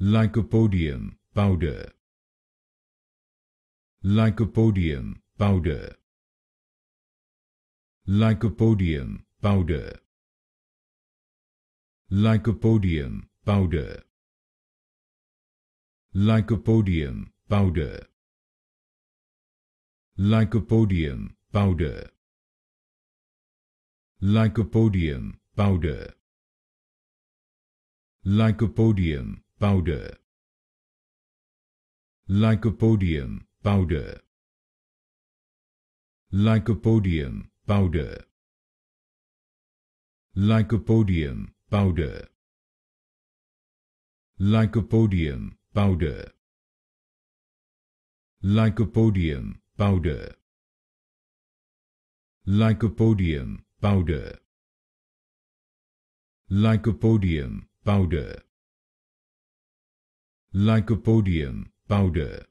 Lycopodium powder. Lycopodium powder. Lycopodium powder. Lycopodium powder. Lycopodium powder. Lycopodium powder. Lycopodium powder. Lycopodium powder lycopodium powder lycopodium powder lycopodium powder lycopodium powder lycopodium powder lycopodium powder lycopodium powder lycopodium powder